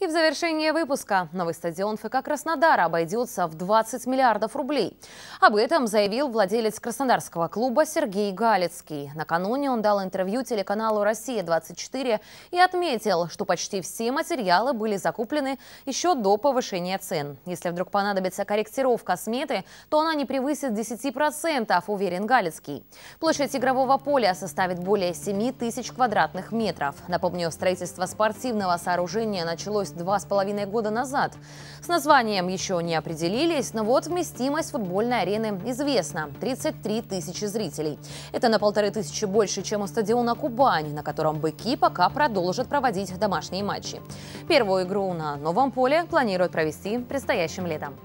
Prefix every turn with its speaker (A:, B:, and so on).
A: И в завершение выпуска новый стадион ФК Краснодара обойдется в 20 миллиардов рублей. Об этом заявил владелец краснодарского клуба Сергей Галицкий. Накануне он дал интервью телеканалу «Россия-24» и отметил, что почти все материалы были закуплены еще до повышения цен. Если вдруг понадобится корректировка сметы, то она не превысит 10%, уверен Галицкий. Площадь игрового поля составит более 7 тысяч квадратных метров. Напомню, строительство спортивного сооружения началось началось два с половиной года назад. С названием еще не определились, но вот вместимость футбольной арены известна – 33 тысячи зрителей. Это на полторы тысячи больше, чем у стадиона «Кубань», на котором «Быки» пока продолжат проводить домашние матчи. Первую игру на новом поле планируют провести предстоящим летом.